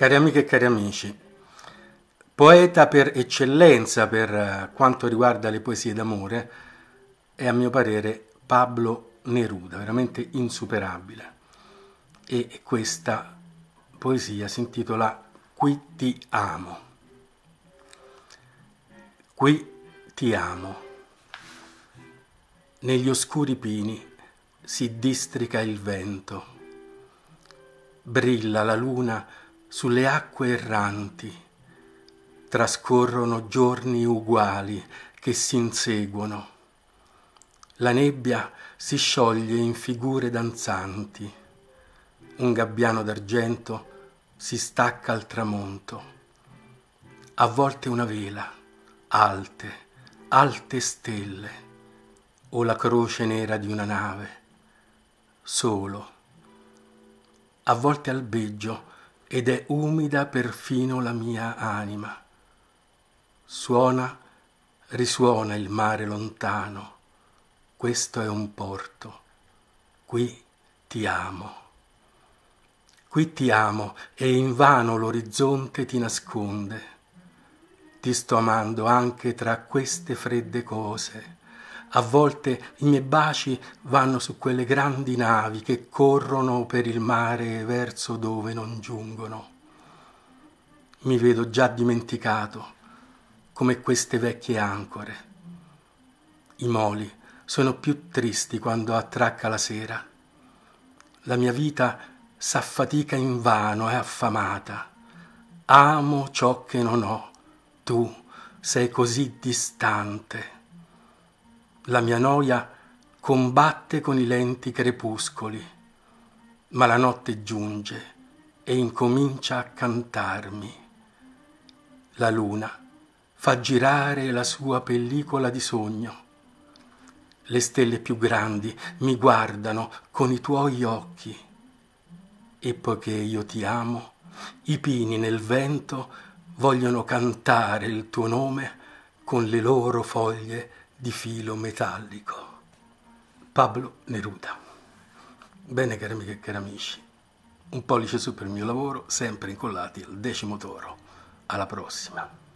Cari amiche e cari amici, poeta per eccellenza per eh, quanto riguarda le poesie d'amore è a mio parere Pablo Neruda, veramente insuperabile. E questa poesia si intitola Qui ti amo. Qui ti amo. Negli oscuri pini si districa il vento. Brilla la luna sulle acque erranti. Trascorrono giorni uguali che si inseguono. La nebbia si scioglie in figure danzanti. Un gabbiano d'argento si stacca al tramonto. A volte una vela, alte, alte stelle, o la croce nera di una nave, solo. A volte albeggio, ed è umida perfino la mia anima. Suona, risuona il mare lontano, questo è un porto, qui ti amo. Qui ti amo e invano l'orizzonte ti nasconde. Ti sto amando anche tra queste fredde cose a volte i miei baci vanno su quelle grandi navi che corrono per il mare verso dove non giungono. Mi vedo già dimenticato, come queste vecchie ancore. I moli sono più tristi quando attracca la sera. La mia vita s'affatica invano, e affamata. Amo ciò che non ho. Tu sei così distante. La mia noia combatte con i lenti crepuscoli, ma la notte giunge e incomincia a cantarmi. La luna fa girare la sua pellicola di sogno. Le stelle più grandi mi guardano con i tuoi occhi. E poiché io ti amo, i pini nel vento vogliono cantare il tuo nome con le loro foglie di filo metallico. Pablo Neruda. Bene cari amiche e cari amici, un pollice su per il mio lavoro, sempre incollati al decimo toro. Alla prossima!